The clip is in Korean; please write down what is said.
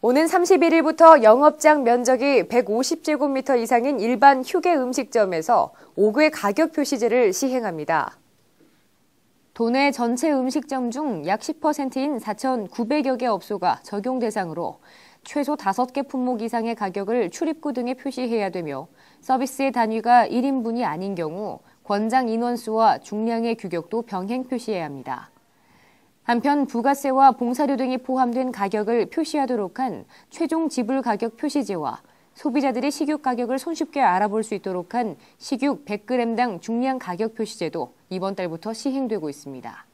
오는 31일부터 영업장 면적이 150제곱미터 이상인 일반 휴게 음식점에서 5개 가격 표시제를 시행합니다. 도내 전체 음식점 중 약 10%인 4,900여 개 업소가 적용 대상으로 최소 5개 품목 이상의 가격을 출입구 등에 표시해야 되며 서비스의 단위가 1인분이 아닌 경우 권장 인원수와 중량의 규격도 병행 표시해야 합니다. 한편 부가세와 봉사료 등이 포함된 가격을 표시하도록 한 최종 지불 가격 표시제와 소비자들이 식육 가격을 손쉽게 알아볼 수 있도록 한 식육 100g당 중량 가격 표시제도 이번 달부터 시행되고 있습니다.